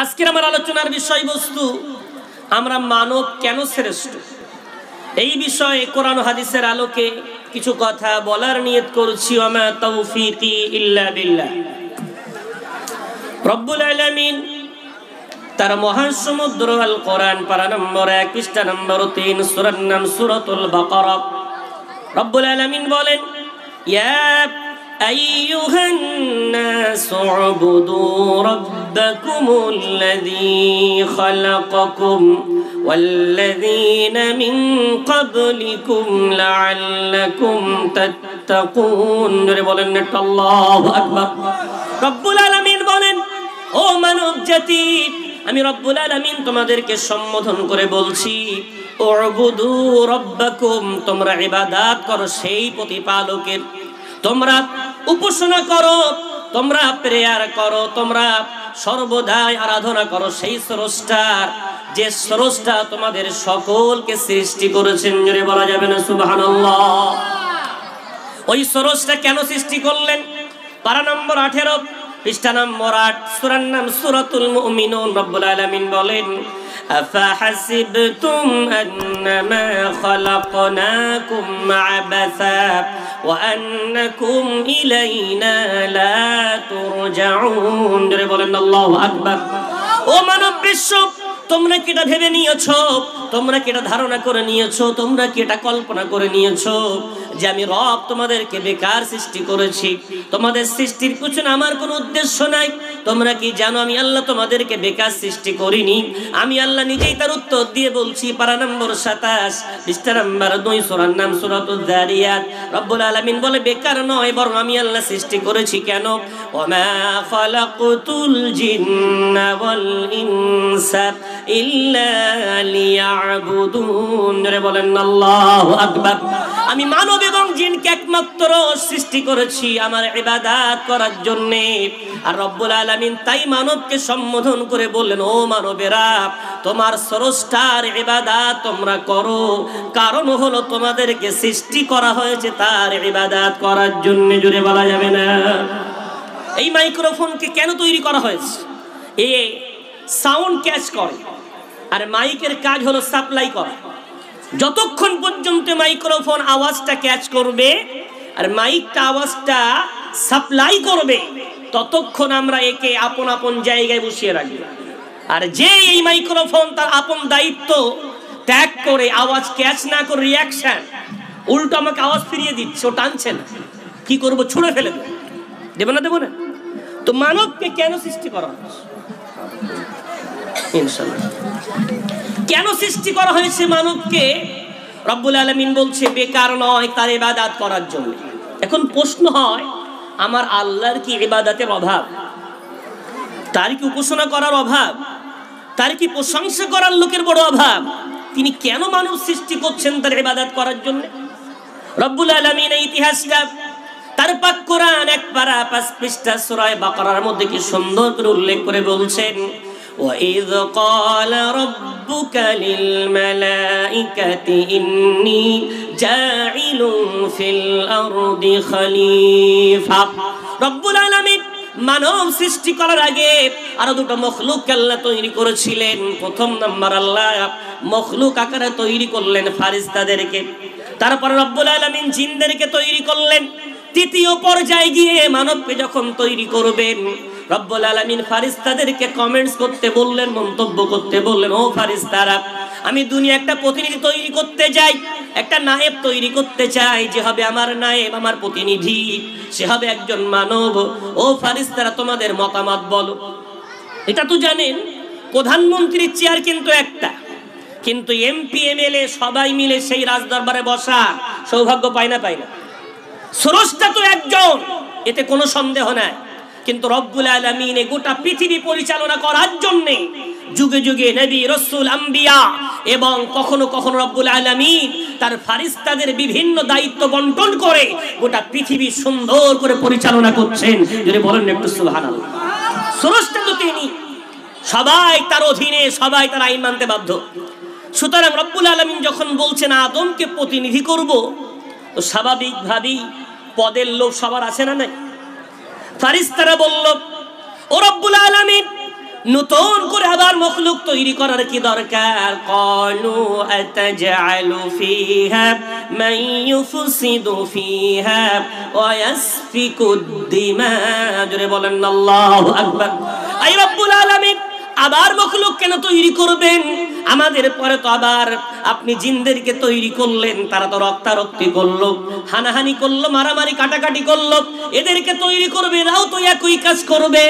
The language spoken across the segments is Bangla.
আজকের আমার আলোচনার বিষয়বস্তু আমরা মানব কেন শ্রেষ্ঠ এই বিষয়ে কোরআন হাদিসের আলোকে কিছু কথা বলার নিয়ত করছি ইল্লা বিল্লাহ রব্বুল আলামিন তার মহান সমুদ্র আল কোরআন পারা নম্বর এক পৃষ্ঠা নম্বর তিন সুরার নাম সুরতুল বাকর রব্বুল আলামিন বলেন ইয়া أيها الناس اعبدوا ربكم الذي خلقكم والذين من قبلكم لعلكم تتقون الله أكبر رب العالمين বলেন ও মানব জাতি আমি রব্বুল আলামিন তোমাদেরকে সম্বোধন করে বলছি ওবুদু ربكم تمر عبادات করো بطي প্রতিপালকের তোমরা উপাসনা করো তোমরা প্রেয়ার করো তোমরা সর্বদাই আরাধনা করো সেই স্রষ্টার যে স্রষ্টা তোমাদের সকলকে সৃষ্টি করেছেন জোরে বলা যাবে না সুবাহান ওই স্রষ্টা কেন সৃষ্টি করলেন পারা নম্বর আঠেরো পৃষ্ঠা নম্বর আট সুরার নাম সুরাতুল মুমিনুন রব্বুল আলামিন বলেন أفحسبتم أنما خلقناكم عبثا وأنكم إلينا لا ترجعون বলেন আল্লাহু আকবার ও মানব বিশ্ব তোমরা কি এটা ভেবে নিয়েছ তোমরা কি এটা ধারণা করে নিয়েছ তোমরা কি এটা কল্পনা করে নিয়েছ যে আমি রব তোমাদেরকে বেকার সৃষ্টি করেছি তোমাদের সৃষ্টির পিছনে আমার কোনো উদ্দেশ্য নাই তোমরা কি জানো আমি আল্লাহ তোমাদেরকে বেকার সৃষ্টি করিনি আমি আল্লাহ নিজেই তার উত্তর দিয়ে বলছি পারা নম্বর সাতাশ পৃষ্ঠা নম্বর দুই নাম সুরাত দারিয়াত রব্বুল আলমিন বলে বেকার নয় বরং আমি আল্লাহ সৃষ্টি করেছি কেন ওমা ফলাকুতুল জিন্না ওয়াল ইনসা বলেন আমি মানব এবং জিনকে একমাত্র সৃষ্টি করেছি আমার ইবাদাত করার জন্য আর রব্বুল আলামিন তাই মানবকে সম্বোধন করে বললেন ও মানবেরা তোমার স্রষ্টার ইবাদাত তোমরা করো কারণ হলো তোমাদেরকে সৃষ্টি করা হয়েছে তার ইবাদাত করার জন্য জুড়ে বলা যাবে না এই মাইক্রোফোনকে কেন তৈরি করা হয়েছে এ সাউন্ড ক্যাচ করে আর মাইকের কাজ হলো সাপ্লাই করা যতক্ষণ পর্যন্ত মাইক্রোফোন আওয়াজটা ক্যাচ করবে আর মাইকটা আওয়াজটা সাপ্লাই করবে ততক্ষণ আমরা একে আপন আপন জায়গায় বসিয়ে রাখবো আর যে এই মাইক্রোফোন তার আপন দায়িত্ব ত্যাগ করে আওয়াজ ক্যাচ না করে রিয়াকশন উল্টো আমাকে আওয়াজ ফিরিয়ে দিচ্ছে ও টানছে না কি করবো ছুঁড়ে ফেলে দেবো দেবো না দেবো না তো মানবকে কেন সৃষ্টি করা হচ্ছে ইনশাল্লাহ কেন সৃষ্টি করা হয়েছে মানবকে রব্বুল আলমিন বলছে বেকার নয় তার এবাদাত করার জন্য এখন প্রশ্ন হয় আমার আল্লাহর কি এবাদাতের অভাব তার কি উপাসনা করার অভাব তার কি প্রশংসা করার লোকের বড় অভাব তিনি কেন মানুষ সৃষ্টি করছেন তার ইবাদাত করার জন্য রব্বুল আলমিন এই ইতিহাসটা তার পাক কোরআন এক পারা পাঁচ পৃষ্ঠা সুরায় বাকরার মধ্যে কি সুন্দর করে উল্লেখ করে বলছেন وإذ قال ربك للملائكة إني جاعل في الأرض خليفة رب العالمين মানব সৃষ্টি করার আগে আরো দুটো মখলুক আল্লাহ তৈরি করেছিলেন প্রথম নাম্বার আল্লাহ মখলুক আকারে তৈরি করলেন ফারিস্তাদেরকে তারপর রব্বুল আলমিন জিনদেরকে তৈরি করলেন তৃতীয় পর্যায়ে গিয়ে মানবকে যখন তৈরি করবেন রব্বুল আলমিন ফারিস্তাদেরকে কমেন্টস করতে বললেন মন্তব্য করতে বললেন ও ফারিস্তারা আমি দুনিয়া একটা প্রতিনিধি তৈরি করতে চাই একটা নায়েব তৈরি করতে চাই যে হবে আমার নায়েব আমার প্রতিনিধি সে হবে একজন মানব ও ফারিস্তারা তোমাদের মতামত বলো এটা তো জানেন প্রধানমন্ত্রীর চেয়ার কিন্তু একটা কিন্তু এমপি এমএলএ সবাই মিলে সেই রাজদরবারে বসা সৌভাগ্য পায় না পায় না স্রষ্টা তো একজন এতে কোনো সন্দেহ নাই কিন্তু রব্বুল আলমিন গোটা পৃথিবী পরিচালনা করার জন্যে যুগে যুগে নবী রসুল আম্বিয়া এবং কখনো কখনো রব্বুল আলমিন তার ফারিস্তাদের বিভিন্ন দায়িত্ব বন্টন করে গোটা পৃথিবী সুন্দর করে পরিচালনা করছেন যদি বলেন একটু সুহান তো তিনি সবাই তার অধীনে সবাই তার আইন মানতে বাধ্য সুতরাং রব্বুল আলমিন যখন বলছেন আদমকে প্রতিনিধি করব তো স্বাভাবিকভাবেই পদের লোভ সবার আছে না নাই ফারিস্তারা বলল ও রব্বুল আলামিন নতুন করে আবার মখলুক তৈরি করার কি দরকার কলু হ্যাঁ ফিহা মান ইউফসিদু ফিহা ওয়া ইয়াসফিকু দিমা জোরে বলেন আল্লাহু আকবার আই রব্বুল আলামিন আবার মখলুক কেন তৈরি করবেন আমাদের পরে তো আবার আপনি জিনদেরকে তৈরি করলেন তারা তো রক্তারক্তি করলো হানাহানি করলো মারামারি কাটাকাটি করলো এদেরকে তৈরি করবে এরাও তো একই কাজ করবে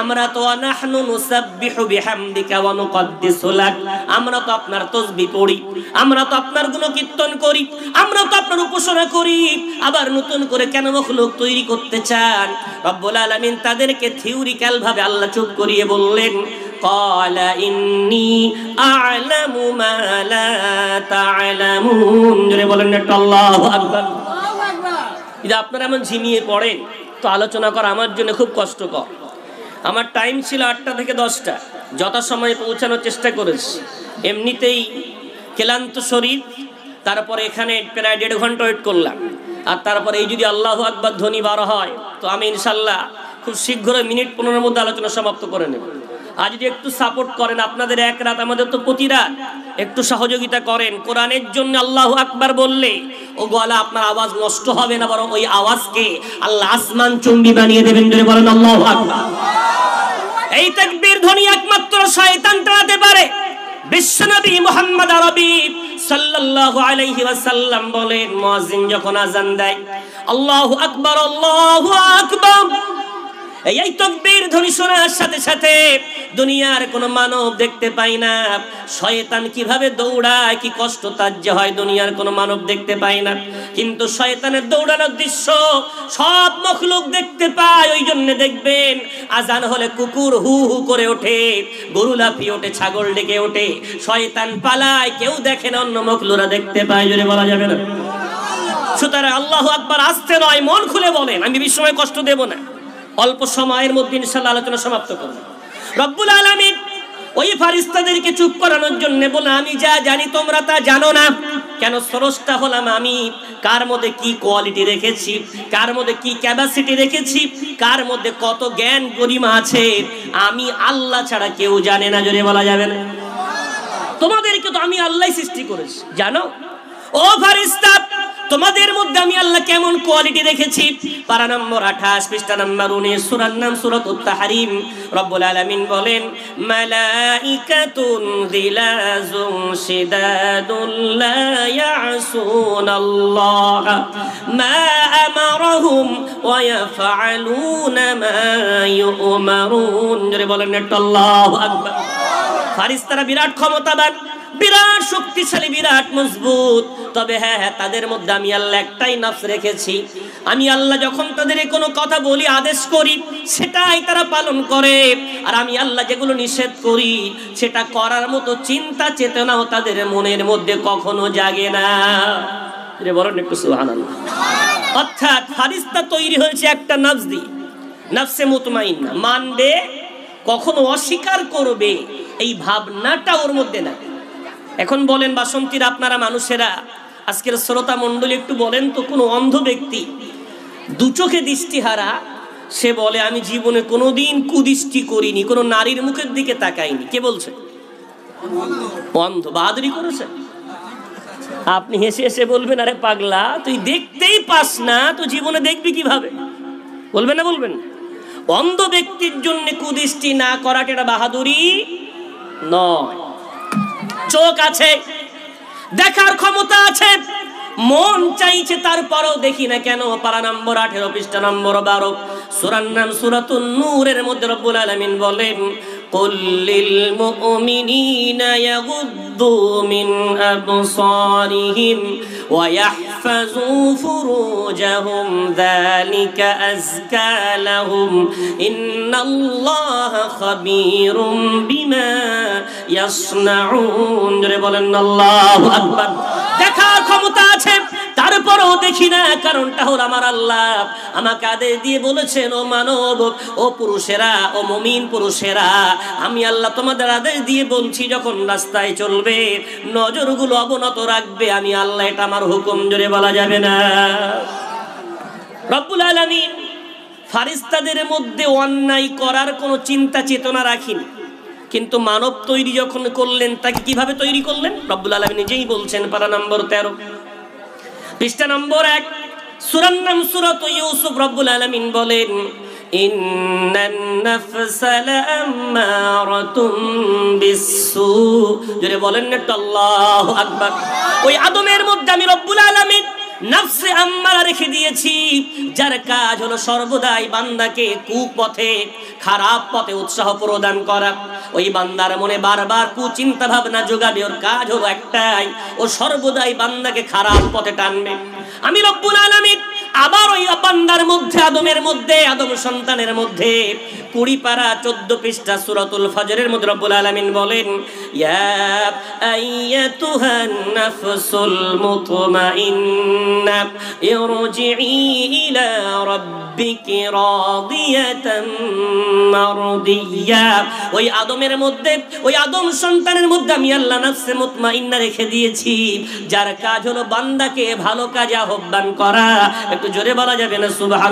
আমরা তো নাহনু নুসাব্বিহু বিহামদিকা ওয়া নুকদ্দিসু লাক আমরা তো আপনার তাসবিহ পড়ি আমরা তো আপনার কীর্তন করি আমরা তো আপনার উপাসনা করি আবার নতুন করে কেন মখলুক তৈরি করতে চান রব্বুল আলামিন তাদেরকে থিওরিক্যাল ভাবে আল্লাহ চুপ করিয়ে বললেন قال إني أعلم ইয়ালামু মা লা তা'লামুন জোরে বলেন একটু আল্লাহু আকবার যদি আপনারা এমন ঝিমিয়ে পড়েন তো আলোচনা করা আমার জন্য খুব কষ্টকর আমার টাইম ছিল আটটা থেকে দশটা যথাসময়ে পৌঁছানোর চেষ্টা করেছি এমনিতেই ক্লান্ত শরীর তারপরে এখানে প্রায় দেড় ঘন্টা ওয়েট করলাম আর তারপরে এই যদি আল্লাহ আকবার ধ্বনি বার হয় তো আমি ইনশাল্লাহ খুব শীঘ্রই মিনিট পনেরোর মধ্যে আলোচনা সমাপ্ত করে নেব আর যদি একটু সাপোর্ট করেন আপনাদের এক রাত আমাদের তো প্রতি একটু সহযোগিতা করেন কোরআনের জন্য আল্লাহ আকবার বললে ও গলা আপনার আওয়াজ নষ্ট হবে না বরং ওই আওয়াজকে আল্লাহ আসমান চুম্বি বানিয়ে দেবেন ধরে বলেন আল্লাহ আকবার এই তাকবীর ধ্বনি একমাত্র শয়তান টানাতে পারে বিশ্বনবী মোহাম্মদ আরবি সাল্লাল্লাহু আলাইহি ওয়াসাল্লাম বলেন মুয়াজ্জিন যখন আজান দেয় আল্লাহু আকবার আল্লাহু আকবার এই তাকবীর শোনার সাথে সাথে দুনিয়ার কোনো মানব দেখতে পাই না শয়তান কিভাবে দৌড়ায় কি কষ্ট তার যে হয় দুনিয়ার কোনো মানব দেখতে পাই না কিন্তু শয়তানের দৌড়ানোর দৃশ্য সব মখলুক দেখতে পায় ওই জন্য দেখবেন আজান হলে কুকুর হু হু করে ওঠে গরু লাফিয়ে ওঠে ছাগল ডেকে ওঠে শয়তান পালায় কেউ দেখে না অন্য মখলুরা দেখতে পায় জোরে বলা যাবে না সুতরাং আল্লাহ আকবার আসতে নয় মন খুলে বলেন আমি বিশ্বময় কষ্ট দেব না অল্প সময়ের মধ্যে ইনশাল্লাহ আলোচনা সমাপ্ত করবো রব্বুল আলমী ওই ফারিস্তাদেরকে চুপ করানোর জন্য বলে আমি যা জানি তোমরা তা জানো না কেন সরসটা হলাম আমি কার মধ্যে কি কোয়ালিটি রেখেছি কার মধ্যে কি ক্যাপাসিটি রেখেছি কার মধ্যে কত জ্ঞান গরিমা আছে আমি আল্লাহ ছাড়া কেউ জানে না জোরে বলা যাবে না তোমাদেরকে তো আমি আল্লাহ সৃষ্টি করেছি জানো ও ফারিস্তা তোমাদের মধ্যে আমি আল্লাহ কেমন কোয়ালিটি দেখেছি পারা নম্বর আঠাশ পৃষ্ঠা নম্বর উনিশ সুরার নাম সুরত উত্তাহারিম রব্বুল আলমিন বলেন ওয়া বলেন ফারিস্তারা বিরাট ক্ষমতাবান বিরাট শক্তিশালী বিরাট মজবুত তবে হ্যাঁ হ্যাঁ তাদের মধ্যে আমি আল্লাহ একটাই নাফ রেখেছি আমি আল্লাহ যখন তাদের কোনো কথা বলি আদেশ করি সেটাই তারা পালন করে আর আমি আল্লাহ যেগুলো নিষেধ করি সেটা করার মতো চিন্তা চেতনাও তাদের মনের মধ্যে কখনো জাগে না রে বলেন একটু সুহান অর্থাৎ ফারিস্তা তৈরি হয়েছে একটা নাফস দিয়ে নাফসে মুতমাইন মানবে কখনো অস্বীকার করবে এই ভাবনাটা ওর মধ্যে না এখন বলেন বাসন্তীর আপনারা মানুষেরা আজকের শ্রোতা মণ্ডলী একটু বলেন তো কোনো অন্ধ ব্যক্তি দু চোখে দৃষ্টিহারা সে বলে আমি জীবনে কোনো দিন কুদৃষ্টি করিনি কোনো নারীর মুখের দিকে তাকাইনি কে বলছে অন্ধ বাহাদুরি করেছে আপনি হেসে হেসে বলবেন আরে পাগলা তুই দেখতেই পাস না তো জীবনে দেখবি কিভাবে বলবেন না বলবেন অন্ধ ব্যক্তির জন্য কুদৃষ্টি না করাটা বাহাদুরি নয় চোখ আছে দেখার ক্ষমতা আছে মন চাইছে তারপরও দেখি না কেন পারা নম্বর আঠেরো পৃষ্ঠা নম্বর বারো সুরার নাম সুরাতুন নূরের মধ্যে রব্বুল আলমিন বলেন قل للمؤمنين يغضوا من أبصارهم ويحفظوا فروجهم ذلك أزكى لهم إن الله خبير بما يصنعون ربنا إن الله أكبر দেখার ক্ষমতা আছে তারপরেও দেখি না কারণটা হল আমার আল্লাহ আমাকে আদেশ দিয়ে বলেছেন ও মানব ও পুরুষেরা ও মমিন পুরুষেরা আমি আল্লাহ তোমাদের আদেশ দিয়ে বলছি যখন রাস্তায় চলবে নজরগুলো অবনত রাখবে আমি আল্লাহ এটা আমার হুকুম জোরে বলা যাবে না রব্বুল আলমিন ফারিস্তাদের মধ্যে অন্যায় করার কোনো চিন্তা চেতনা রাখিনি কিন্তু মানব তৈরি যখন করলেন তাকে কিভাবে তৈরি করলেন রব্বুল আলম নিজেই বলছেন পারা নম্বর তেরো পৃষ্ঠা নম্বর এক সুরান্নাম নাম সুরত ইউসুফ রব্বুল আলমিন বলেন জোরে বলেন না আল্লাহ আকবার ওই আদমের মধ্যে আমি রব্বুল আলামিন নফসে আম্মারা রেখে দিয়েছি যার কাজ হলো সর্বদাই বান্দাকে কুপথে খারাপ পথে উৎসাহ প্রদান করা ওই বান্দার মনে বারবার কুচিন্তা ভাবনা যোগাবে ওর কাজ হলো একটাই ও সর্বদাই বান্দাকে খারাপ পথে টানবে আমি রব্বুল আলামিন আবার ওই বান্দার মধ্যে আদমের মধ্যে আদম সন্তানের মধ্যে কুড়ি পারা চোদ্দ পৃষ্ঠা সুরতুল ফজরের মধ্যে রব্বুল আলমিন বলেন ওই আদমের মধ্যে ওই আদম সন্তানের মধ্যে আমি আল্লাহ নাফসে মুতমাইন্না রেখে দিয়েছি যার কাজ হলো বান্দাকে ভালো কাজে আহ্বান করা একটু জোরে বলা যাবে না সুবাহ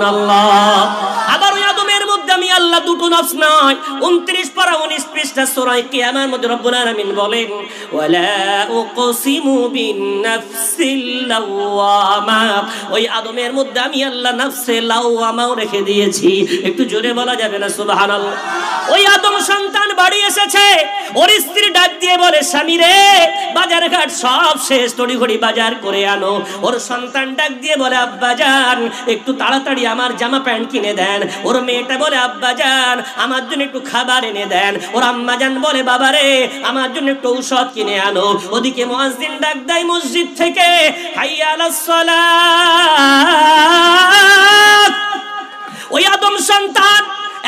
আবার ওই আদমের মধ্যে আমি আল্লাহ দুটো নফস নয় উনত্রিশ পারা উনিশ পৃষ্ঠা সোরায় কে আমার মধ্যে রব্বুল বলেন ওই আদমের মধ্যে আমি আল্লাহ রেখে দিয়েছি একটু জোরে বলা যাবে না সুবহানাল্লাহ ওই আদম সন্তান বাড়ি এসেছে ওর স্ত্রী ডাক দিয়ে বলে স্বামী রে বাজার ঘাট সব শেষ ঘড়ি বাজার করে আনো ওর সন্তান ডাক দিয়ে বলে আব্বা যান একটু তাড়াতাড়ি আমার জামা প্যান্ট কিনে দেন ওর মেয়েটা বলে আব্বা যান আম্মাজান আমার জন্য একটু খাবার এনে দেন ওর আম্মাজান বলে বাবারে আমার জন্য একটু ঔষধ কিনে আনো ওদিকে মুয়াজ্জিন ডাক দেয় মসজিদ থেকে হাইয়া আলাস ওই আদম সন্তান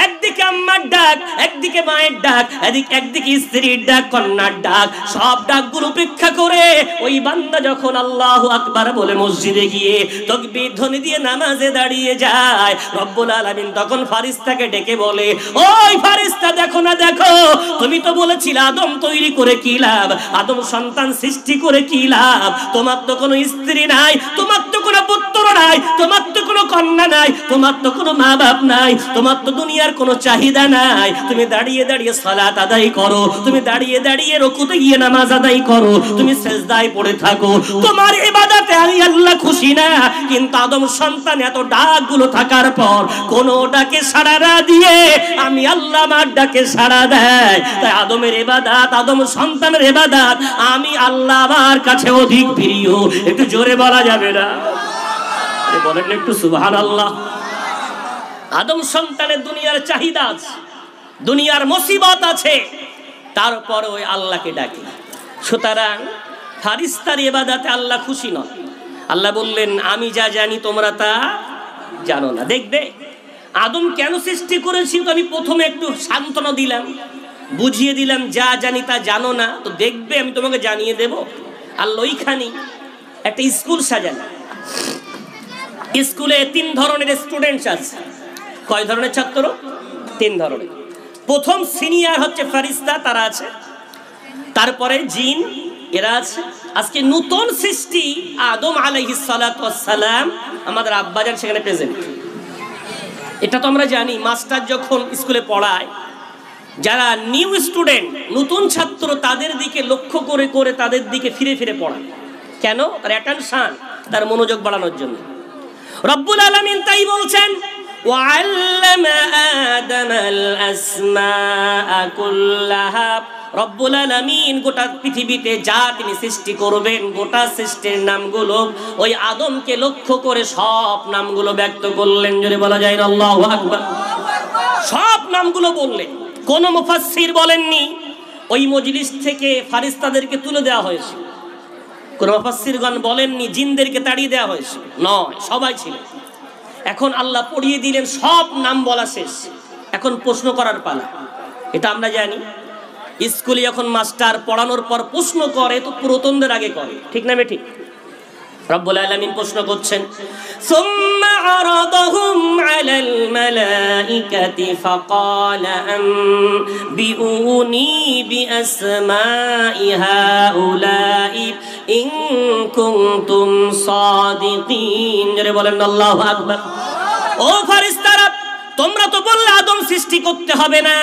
একদিকে আম্মার ডাক একদিকে মায়ের ডাক এদিক একদিকে স্ত্রীর ডাক কন্যার ডাক সব ডাকগুলো উপেক্ষা করে ওই বান্দা যখন আল্লাহ আকবার বলে মসজিদে গিয়ে তকবির ধ্বনি দিয়ে নামাজে দাঁড়িয়ে যায় রব্বুল আলামিন তখন ফারিস্তাকে ডেকে বলে ওই ফারিস্তা দেখো না দেখো তুমি তো বলেছিলে আদম তৈরি করে কি লাভ আদম সন্তান সৃষ্টি করে কি লাভ তোমার তো কোনো স্ত্রী নাই তোমার কোনো পুত্র নাই তোমার তো কোনো কন্যা নাই তোমার তো কোনো মা বাপ নাই তোমার তো দুনিয়ার কোনো চাহিদা নাই তুমি দাঁড়িয়ে দাঁড়িয়ে সালাত আদায় করো তুমি দাঁড়িয়ে দাঁড়িয়ে রকুতে গিয়ে নামাজ আদায় করো তুমি সেজদায় পড়ে থাকো তোমার ইবাদতে আমি আল্লাহ খুশি না কিন্তু আদম সন্তান এত ডাকগুলো থাকার পর কোন ডাকে সাড়া না দিয়ে আমি আল্লাহ আমার ডাকে সাড়া দেয় তাই আদমের এবাদাত আদম সন্তানের এবাদাত আমি আল্লাহ আমার কাছে অধিক প্রিয় একটু জোরে বলা যাবে না আছে বলেন একটু সুবাহান আল্লাহ আদম সন্তানের দুনিয়ার চাহিদা আছে দুনিয়ার মুসিবত আছে তারপর ওই আল্লাহকে ডাকি সুতরাং ফারিস্তার এবাদাতে আল্লাহ খুশি নন আল্লাহ বললেন আমি যা জানি তোমরা তা জানো না দেখবে আদম কেন সৃষ্টি করেছি তো আমি প্রথমে একটু সান্ত্বনা দিলাম বুঝিয়ে দিলাম যা জানি তা জানো না তো দেখবে আমি তোমাকে জানিয়ে দেব আল্লাহ ওইখানেই একটা স্কুল সাজানো স্কুলে তিন ধরনের স্টুডেন্টস আছে কয় ধরনের ছাত্র তিন ধরনের প্রথম সিনিয়র হচ্ছে ফারিস্তা তারা আছে তারপরে জিন এরা আছে আজকে নতুন সৃষ্টি আদম সালাম আমাদের আব্বাজান সেখানে প্রেজেন্ট এটা তো আমরা জানি মাস্টার যখন স্কুলে পড়ায় যারা নিউ স্টুডেন্ট নতুন ছাত্র তাদের দিকে লক্ষ্য করে করে তাদের দিকে ফিরে ফিরে পড়ায় কেন তার অ্যাটেনশান তার মনোযোগ বাড়ানোর জন্য রব্বুল আলমিন তাই বলছেন রব্বুল আলমিন গোটা পৃথিবীতে যা তিনি সৃষ্টি করবেন গোটা সৃষ্টির নামগুলো ওই আদমকে লক্ষ্য করে সব নামগুলো ব্যক্ত করলেন যদি বলা যায় আল্লাহ সব নামগুলো বললেন কোন মুফাসির বলেননি ওই মজলিস থেকে ফারিস্তাদেরকে তুলে দেওয়া হয়েছে কোন মুফাসসিরগণ বলেননি জিনদেরকে তাড়িয়ে দেওয়া হয়েছে নয় সবাই ছিল এখন আল্লাহ পড়িয়ে দিলেন সব নাম বলা শেষ এখন প্রশ্ন করার পালা এটা আমরা জানি স্কুলে যখন মাস্টার পড়ানোর পর প্রশ্ন করে তো প্রতনদের আগে করে ঠিক না ঠিক রব্বুল আলামিন প্রশ্ন করছেন সুম্মা আরাদাহুম আলাল মালাইকাতি ফাকালা আম বিউনি বিআসমাই হাউলাই ইন কুনতুম বলেন আল্লাহু আকবার ও ফেরেশতারা তোমরা তো বললে আদম সৃষ্টি করতে হবে না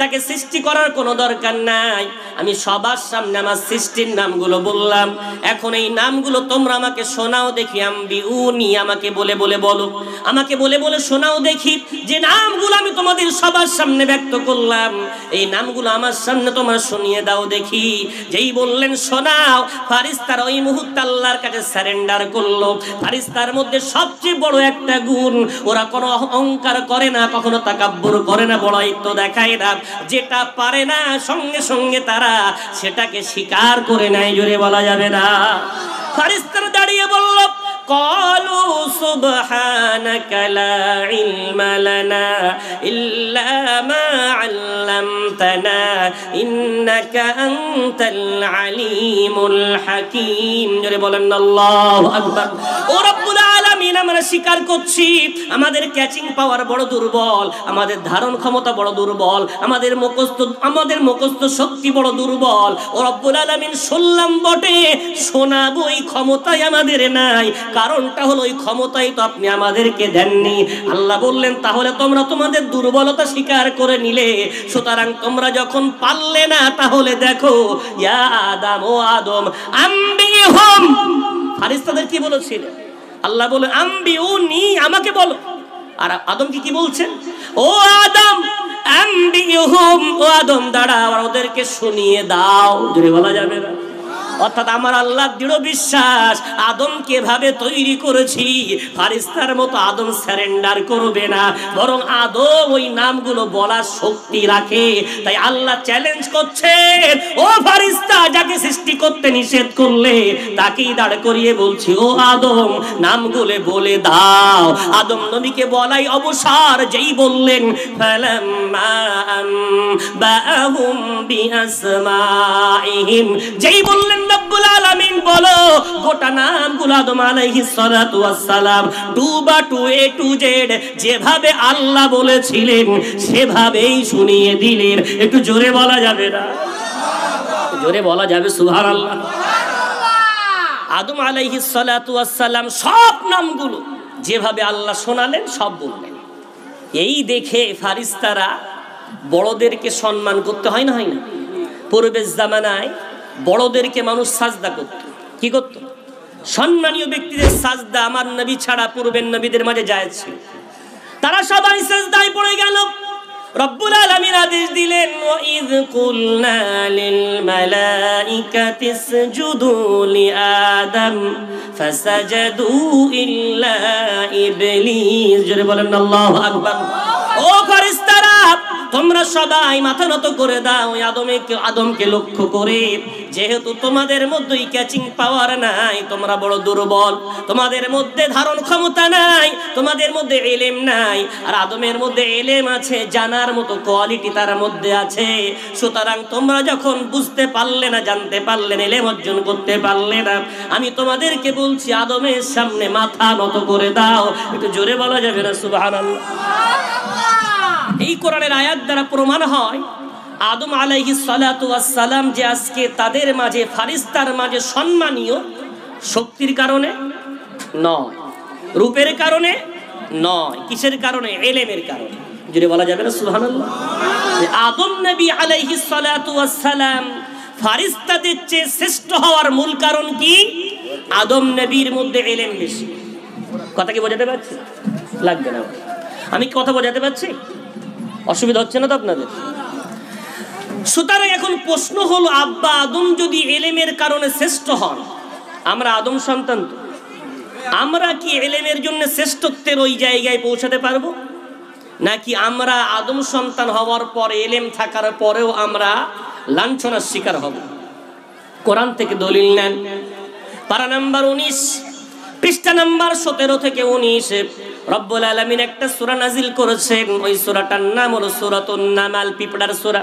তাকে সৃষ্টি করার কোনো দরকার নাই আমি সবার সামনে আমার সৃষ্টির নামগুলো বললাম এখন এই নামগুলো তোমরা আমাকে শোনাও দেখি আমি উনি আমাকে বলে বলে বলো আমাকে বলে বলে শোনাও দেখি যে নামগুলো আমি তোমাদের সবার সামনে ব্যক্ত করলাম এই নামগুলো আমার সামনে তোমরা শুনিয়ে দাও দেখি যেই বললেন শোনাও ফারিস্তার ওই মুহূর্তে আল্লাহর কাছে সারেন্ডার করলো ফারিস্তার মধ্যে সবচেয়ে বড় একটা গুণ ওরা কোনো অহংকার করে না কখনো তাকাব্বর করে না বড়াইত্ব দেখায় না যেটা পারে না সঙ্গে সঙ্গে তারা সেটাকে স্বীকার করে নেয় জোরে বলা যাবে না ফারিস্তার দাঁড়িয়ে বলল قالوا سبحانك لا علم لنا إلا ما علمتنا إنك أنت العليم الحكيم الله أكبر আমরা স্বীকার করছি আমাদের ক্যাচিং পাওয়ার বড় দুর্বল আমাদের ধারণ ক্ষমতা বড় দুর্বল আমাদের মুখস্থ আমাদের মুখস্থ শক্তি বড় দুর্বল ও রব্বুল আলমিন শুনলাম বটে শোনাবো ওই ক্ষমতাই আমাদের নাই কারণটা হলো ওই ক্ষমতাই তো আপনি আমাদেরকে দেননি আল্লাহ বললেন তাহলে তোমরা তোমাদের দুর্বলতা স্বীকার করে নিলে সুতরাং তোমরা যখন পারলে না তাহলে দেখো ইয়া আদম ও আদম আম্বি হোম ফারিস্তাদের কি বলেছিলেন আল্লাহ বলে আমি ও নি আমাকে বলো আর আদম কি বলছেন ও আদম আমি ও আদম দাঁড়া ওদেরকে শুনিয়ে দাও জোরে বলা যাবে না অর্থাৎ আমার আল্লাহ দৃঢ় বিশ্বাস আদম কেভাবে তৈরি করেছি ফারিস্তার মতো আদম স্যারেন্ডার করবে না বরং আদম ওই নামগুলো বলার শক্তি রাখে তাই আল্লাহ চ্যালেঞ্জ করছে ও ফারিস্তা যাকে সৃষ্টি করতে নিষেধ করলে তাকেই দাঁড় করিয়ে বলছি ও আদম নামগুলো বলে দাও আদম নবীকে বলাই অবসর যেই বললেন যেই বললেন রব্বুল আলামিন বলো গোটা নামগুলো আদম আলাইহিস সালাতু ওয়াস সালাম টু এ টু জেড যেভাবে আল্লাহ বলেছিলেন সেভাবেই শুনিয়ে দিলেন একটু জোরে বলা যাবে না জোরে বলা যাবে সুবহানাল্লাহ আদম আলাইহি সালাতু ওয়াস সালাম সব নামগুলো যেভাবে আল্লাহ শোনালেন সব বললেন এই দেখে ফারিস্তারা বড়দেরকে সম্মান করতে হয় না হয় না পূর্বের জামানায় বড়দেরকে মানুষ সাজদা করত কি করত সম্মানীয় ব্যক্তিদের সাজদা আমার নবী ছাড়া পূর্বের নবীদের মাঝে জায়েজ তারা সবাই সাজদায় পড়ে গেল রব্বুল আলামিন আদেশ দিলেন ওয়াইদ কুলনা লিল মালাইকাতি ইসজুদু লিআদম ফাসাজাদু ইল্লা ইবলিস জোরে বলেন আল্লাহু আকবার ও ফেরেশতা তোমরা সবাই মাথা নত করে দাও আদমকে আদমকে লক্ষ্য করে যেহেতু তোমাদের মধ্যেই ক্যাচিং পাওয়ার নাই তোমরা বড় দুর্বল তোমাদের মধ্যে ধারণ ক্ষমতা নাই তোমাদের মধ্যে এলেম নাই আর আদমের মধ্যে এলেম আছে জানার মতো কোয়ালিটি তার মধ্যে আছে সুতরাং তোমরা যখন বুঝতে পারলে না জানতে পারলে না এলেম অর্জন করতে পারলে না আমি তোমাদেরকে বলছি আদমের সামনে মাথা নত করে দাও একটু জোরে বলা যাবে না সুবাহ এই কোরআনের আয়াত দ্বারা প্রমাণ হয় আদম আলাইহি সালাম যে আজকে তাদের মাঝে ফারিস্তার মাঝে সম্মানীয় শক্তির কারণে নয় রূপের কারণে নয় কিসের কারণে এলেমের কারণে যদি বলা যাবে না সুহান আদম নবী আলাইহি সালাম ফারিস্তাদের চেয়ে শ্রেষ্ঠ হওয়ার মূল কারণ কি আদম নবীর মধ্যে এলেম বেশি কথা কি বোঝাতে পারছি লাগবে না আমি কথা বোঝাতে পারছি অসুবিধা হচ্ছে না তো আপনাদের সুতরাং এখন প্রশ্ন হলো আব্বা আদম যদি এলেমের কারণে শ্রেষ্ঠ হন আমরা আদম সন্তান তো আমরা কি এলেমের জন্য শ্রেষ্ঠত্বের ওই জায়গায় পৌঁছাতে পারবো নাকি আমরা আদম সন্তান হওয়ার পরে এলেম থাকার পরেও আমরা লাঞ্ছনার শিকার হব কোরআন থেকে দলিল নেন পারা নাম্বার উনিশ পৃষ্ঠা নাম্বার সতেরো থেকে উনিশে রব্বুল আলমিন একটা সুরা নাজিল করেছে ওই সুরাটার নাম হলো সুরাত নামাল পিপড়ার সুরা